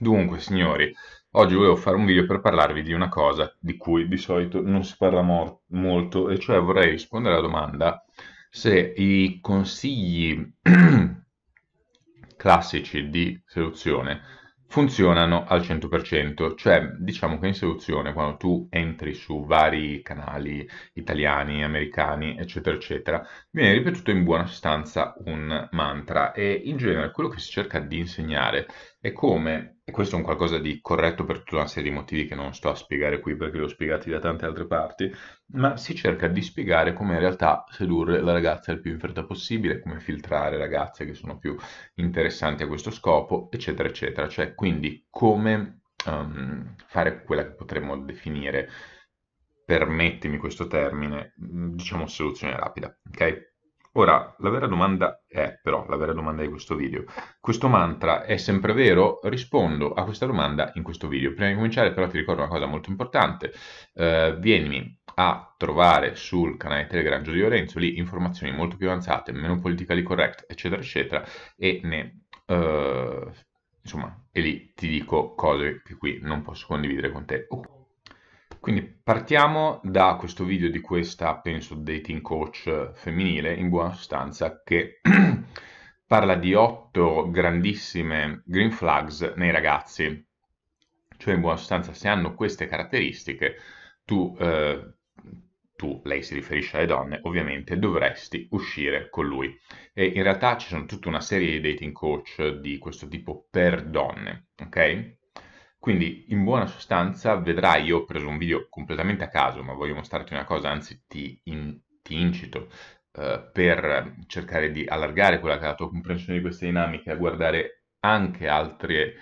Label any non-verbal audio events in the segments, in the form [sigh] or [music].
Dunque, signori, oggi volevo fare un video per parlarvi di una cosa di cui di solito non si parla mo molto, e cioè vorrei rispondere alla domanda se i consigli [clears throat] classici di seduzione funzionano al 100%, cioè diciamo che in seduzione quando tu entri su vari canali italiani, americani, eccetera, eccetera, viene ripetuto in buona sostanza un mantra e in genere quello che si cerca di insegnare è come e questo è un qualcosa di corretto per tutta una serie di motivi che non sto a spiegare qui perché li ho spiegati da tante altre parti, ma si cerca di spiegare come in realtà sedurre la ragazza il più in fretta possibile, come filtrare ragazze che sono più interessanti a questo scopo, eccetera, eccetera. Cioè, quindi come um, fare quella che potremmo definire, permettimi questo termine, diciamo soluzione rapida, ok? Ora, la vera domanda è, però, la vera domanda di questo video, questo mantra è sempre vero? Rispondo a questa domanda in questo video. Prima di cominciare però ti ricordo una cosa molto importante, eh, vienimi a trovare sul canale Telegram Giulio Lorenzo, lì informazioni molto più avanzate, meno politically correct, eccetera, eccetera, e ne... Eh, insomma, e lì ti dico cose che qui non posso condividere con te. Quindi partiamo da questo video di questa, penso, dating coach femminile, in buona sostanza, che [clears throat] parla di otto grandissime green flags nei ragazzi. Cioè, in buona sostanza, se hanno queste caratteristiche, tu, eh, tu, lei si riferisce alle donne, ovviamente dovresti uscire con lui. E in realtà ci sono tutta una serie di dating coach di questo tipo per donne, ok? Quindi in buona sostanza vedrai, io ho preso un video completamente a caso, ma voglio mostrarti una cosa, anzi ti, in, ti incito eh, per cercare di allargare quella che è la tua comprensione di queste dinamiche, a guardare anche altre,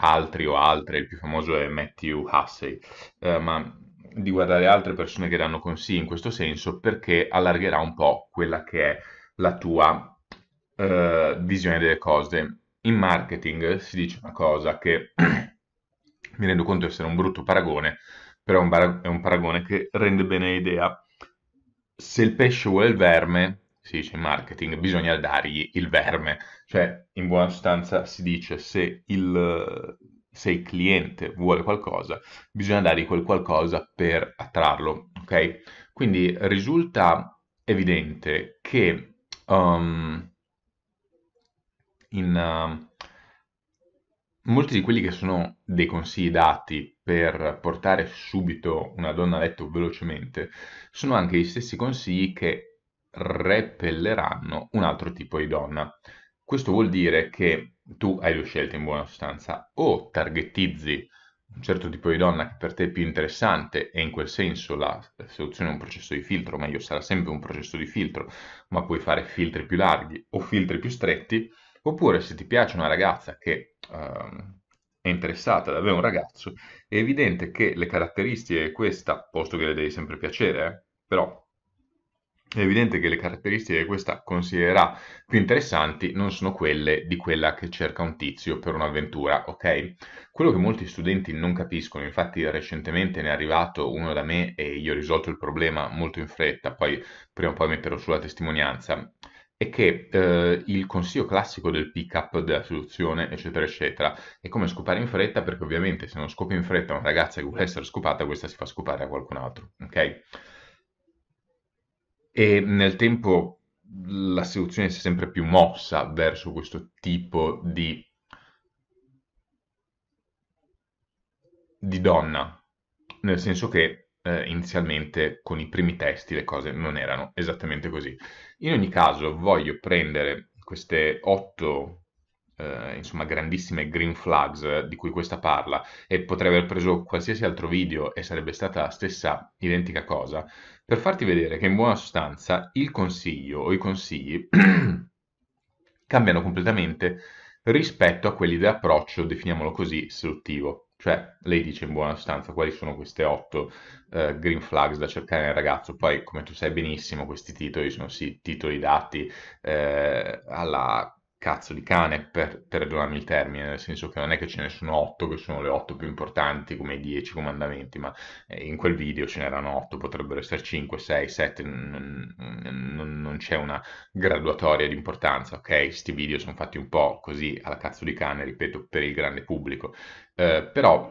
altri o altre, il più famoso è Matthew Hussey, eh, ma di guardare altre persone che danno consigli in questo senso perché allargherà un po' quella che è la tua eh, visione delle cose. In marketing si dice una cosa che [clears throat] mi rendo conto di essere un brutto paragone, però è un, bar- è un paragone che rende bene l'idea. Se il pesce vuole il verme, si dice in marketing, bisogna dargli il verme. Cioè, in buona sostanza si dice se il, se il cliente vuole qualcosa, bisogna dargli quel qualcosa per attrarlo, ok? Quindi risulta evidente che um, in, uh, molti di quelli che sono dei consigli dati per portare subito una donna a letto velocemente sono anche gli stessi consigli che repelleranno un altro tipo di donna. Questo vuol dire che tu hai due scelte in buona sostanza, o targetizzi un certo tipo di donna che per te è più interessante e in quel senso la soluzione è un processo di filtro, o meglio sarà sempre un processo di filtro, ma puoi fare filtri più larghi o filtri più stretti, Oppure se ti piace una ragazza che ehm, è interessata ad avere un ragazzo, è evidente che le caratteristiche, questa, posto che le devi sempre piacere, eh, però è evidente che le caratteristiche che questa considererà più interessanti non sono quelle di quella che cerca un tizio per un'avventura, ok? Quello che molti studenti non capiscono, infatti recentemente ne è arrivato uno da me e io ho risolto il problema molto in fretta, poi prima o poi metterò sulla testimonianza, è che eh, il consiglio classico del pick-up, della soluzione, eccetera, eccetera, è come scopare in fretta, perché ovviamente se non scopi in fretta una ragazza che vuole essere scopata, questa si fa scopare a qualcun altro, ok? E nel tempo la soluzione si è sempre più mossa verso questo tipo di, di donna, nel senso che eh, inizialmente con i primi testi le cose non erano esattamente così. In ogni caso voglio prendere queste otto eh, insomma grandissime green flags di cui questa parla e potrei aver preso qualsiasi altro video e sarebbe stata la stessa identica cosa per farti vedere che in buona sostanza il consiglio o i consigli [clears throat] cambiano completamente rispetto a quelli dell'approccio, definiamolo così, seduttivo. Cioè, lei dice in buona sostanza quali sono queste otto eh, green flags da cercare nel ragazzo. Poi, come tu sai benissimo, questi titoli sono sì, titoli dati eh, alla cazzo di cane, per, perdonarmi il termine, nel senso che non è che ce ne sono otto che sono le otto più importanti come i dieci comandamenti, ma eh, in quel video ce n'erano otto, potrebbero essere 5, 6, 7, non, c'è una graduatoria di importanza, ok? Sti video sono fatti un po' così alla cazzo di cane, ripeto, per il grande pubblico, eh, però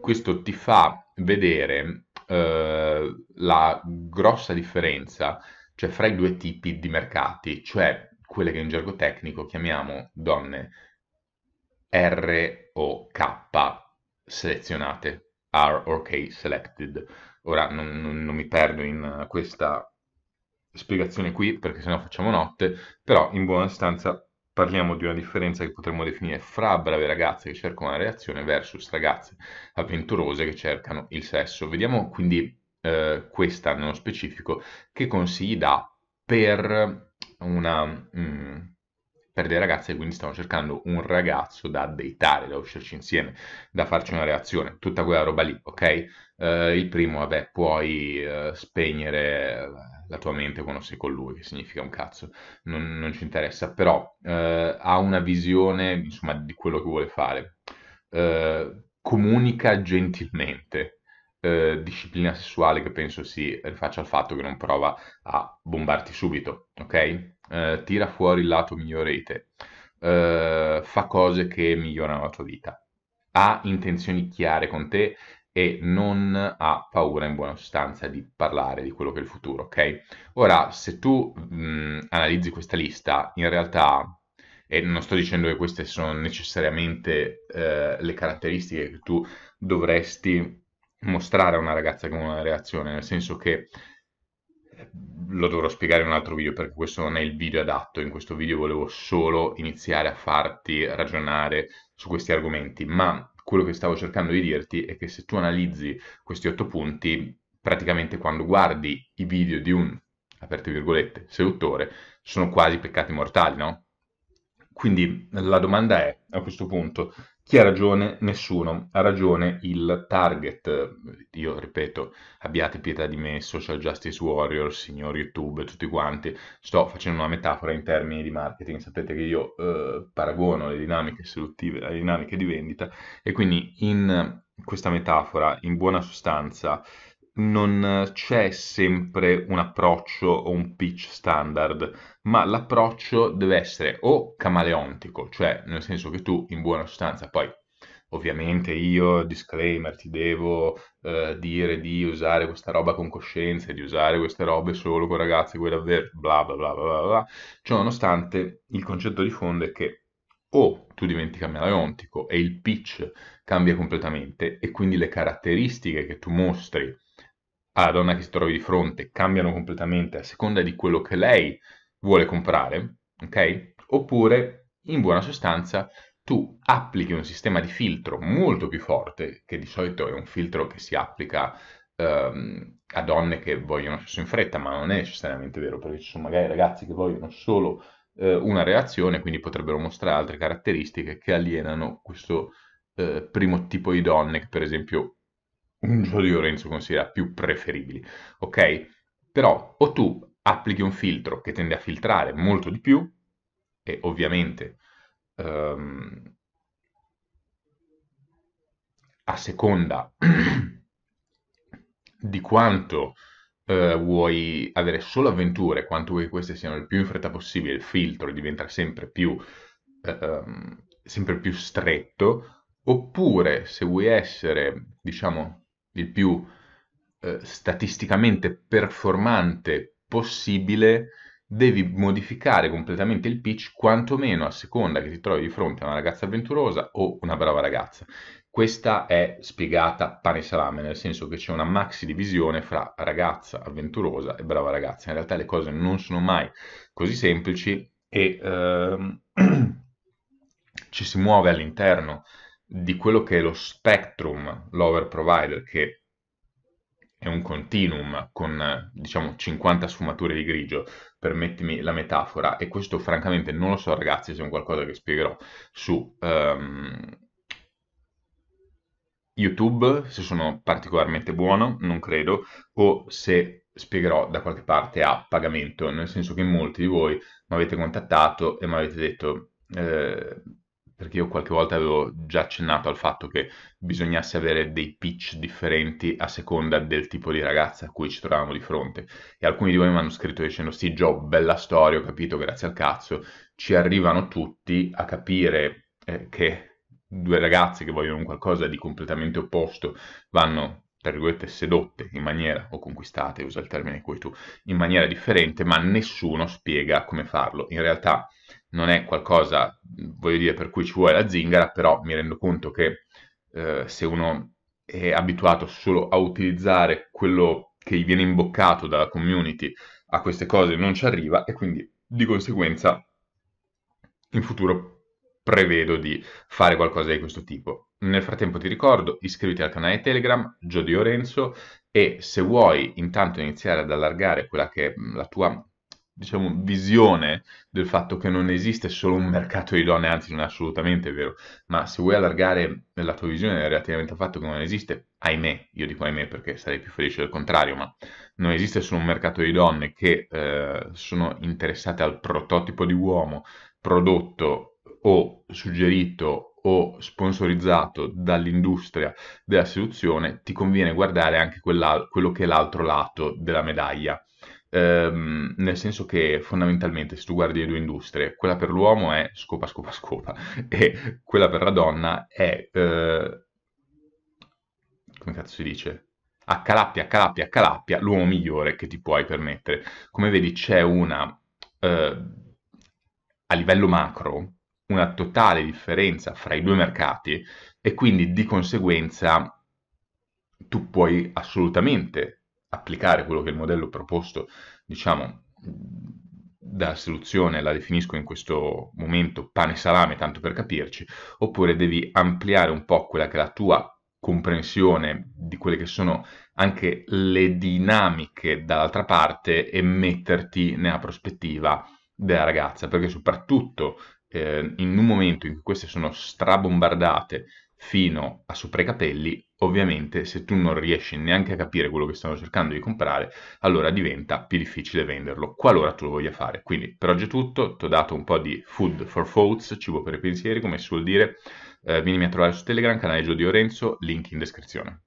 questo ti fa vedere eh, la grossa differenza cioè fra i due tipi di mercati, cioè quelle che in gergo tecnico chiamiamo donne R o K selezionate, R o K selected. Ora non, non, non mi perdo in questa spiegazione qui perché sennò facciamo notte, però in buona sostanza parliamo di una differenza che potremmo definire fra brave ragazze che cercano una reazione versus ragazze avventurose che cercano il sesso. Vediamo quindi eh, questa nello specifico che consigli dà per una... Mm, per dei ragazze quindi stavano cercando un ragazzo da deitare, da uscirci insieme, da farci una reazione, tutta quella roba lì, ok? Uh, il primo, vabbè, puoi uh, spegnere la tua mente quando sei con lui, che significa un cazzo, non, non ci interessa, però uh, ha una visione, insomma, di quello che vuole fare. comunica gentilmente, eh, disciplina sessuale che penso si rifaccia al fatto che non prova a bombarti subito, ok? Eh, tira fuori il lato migliore di te, eh, fa cose che migliorano la tua vita, ha intenzioni chiare con te e non ha paura in buona sostanza di parlare di quello che è il futuro, ok? Ora, se tu mh, analizzi questa lista, in realtà, e non sto dicendo che queste sono necessariamente eh, le caratteristiche che tu dovresti mostrare a una ragazza come una reazione, nel senso che eh, lo dovrò spiegare in un altro video perché questo non è il video adatto, in questo video volevo solo iniziare a farti ragionare su questi argomenti, ma quello che stavo cercando di dirti è che se tu analizzi questi otto punti, praticamente quando guardi i video di un, aperte virgolette, seduttore, sono quasi peccati mortali, no? Quindi la domanda è, a questo punto, chi ha ragione? Nessuno. Ha ragione il target. Io ripeto, abbiate pietà di me, social justice warrior, signor YouTube, tutti quanti. Sto facendo una metafora in termini di marketing. Sapete che io eh, paragono le dinamiche seduttive alle dinamiche di vendita e quindi in questa metafora, in buona sostanza, non c'è sempre un approccio o un pitch standard, ma l'approccio deve essere o camaleontico, cioè nel senso che tu in buona sostanza poi ovviamente io disclaimer ti devo eh, dire di usare questa roba con coscienza, e di usare queste robe solo con ragazzi, quella davvero bla bla bla bla bla. Ciononostante il concetto di fondo è che o tu diventi camaleontico e il pitch cambia completamente e quindi le caratteristiche che tu mostri alla donna che si trovi di fronte cambiano completamente a seconda di quello che lei vuole comprare, ok? Oppure, in buona sostanza, tu applichi un sistema di filtro molto più forte, che di solito è un filtro che si applica ehm, a donne che vogliono sesso in fretta, ma non è necessariamente vero, perché ci sono magari ragazzi che vogliono solo eh, una relazione, quindi potrebbero mostrare altre caratteristiche che alienano questo eh, primo tipo di donne che per esempio un gioco di Lorenzo considera più preferibili, ok? Però o tu applichi un filtro che tende a filtrare molto di più, e ovviamente um, a seconda [clears throat] di quanto uh, vuoi avere solo avventure, quanto vuoi che queste siano il più in fretta possibile, il filtro diventa sempre più, uh, sempre più stretto, oppure se vuoi essere, diciamo, il più eh, statisticamente performante possibile, devi modificare completamente il pitch quantomeno a seconda che ti trovi di fronte a una ragazza avventurosa o una brava ragazza. Questa è spiegata pane e salame, nel senso che c'è una maxi divisione fra ragazza avventurosa e brava ragazza. In realtà le cose non sono mai così semplici e ehm, [clears throat] ci si muove all'interno di quello che è lo spectrum lover provider, che è un continuum con diciamo 50 sfumature di grigio, permettimi la metafora, e questo francamente non lo so ragazzi se è un qualcosa che spiegherò su um, YouTube, se sono particolarmente buono, non credo, o se spiegherò da qualche parte a pagamento, nel senso che molti di voi mi avete contattato e mi avete detto... Eh, perché io qualche volta avevo già accennato al fatto che bisognasse avere dei pitch differenti a seconda del tipo di ragazza a cui ci trovavamo di fronte. E alcuni di voi mi hanno scritto dicendo: Sì, Joe, bella storia, ho capito, grazie al cazzo. Ci arrivano tutti a capire eh, che due ragazze che vogliono qualcosa di completamente opposto vanno tra virgolette, sedotte in maniera, o conquistate, usa il termine cui tu, in maniera differente, ma nessuno spiega come farlo. In realtà non è qualcosa, voglio dire, per cui ci vuole la zingara, però mi rendo conto che eh, se uno è abituato solo a utilizzare quello che gli viene imboccato dalla community a queste cose non ci arriva e quindi di conseguenza in futuro prevedo di fare qualcosa di questo tipo. Nel frattempo ti ricordo, iscriviti al canale Telegram, Gio Di Orenzo, e se vuoi intanto iniziare ad allargare quella che è la tua diciamo, visione del fatto che non esiste solo un mercato di donne, anzi non è assolutamente vero, ma se vuoi allargare la tua visione relativamente al fatto che non esiste, ahimè, io dico ahimè perché sarei più felice del contrario, ma non esiste solo un mercato di donne che eh, sono interessate al prototipo di uomo prodotto o suggerito o sponsorizzato dall'industria della seduzione, ti conviene guardare anche quello che è l'altro lato della medaglia. Ehm, nel senso che fondamentalmente se tu guardi le due industrie, quella per l'uomo è scopa scopa scopa [laughs] e quella per la donna è... Eh, come cazzo si dice? A a calappia, calappia, a calappia, l'uomo migliore che ti puoi permettere. Come vedi c'è una, eh, a livello macro, una totale differenza fra i due mercati e quindi di conseguenza tu puoi assolutamente applicare quello che il modello proposto, diciamo, da soluzione, la definisco in questo momento pane e salame, tanto per capirci, oppure devi ampliare un po' quella che è la tua comprensione di quelle che sono anche le dinamiche dall'altra parte e metterti nella prospettiva della ragazza, perché soprattutto eh, in un momento in cui queste sono strabombardate fino a capelli, ovviamente se tu non riesci neanche a capire quello che stanno cercando di comprare, allora diventa più difficile venderlo, qualora tu lo voglia fare. Quindi per oggi è tutto, ti ho dato un po' di food for thoughts, cibo per i pensieri, come si suol dire, eh, vienimi a trovare su Telegram, canale Gio Di Orenzo, link in descrizione.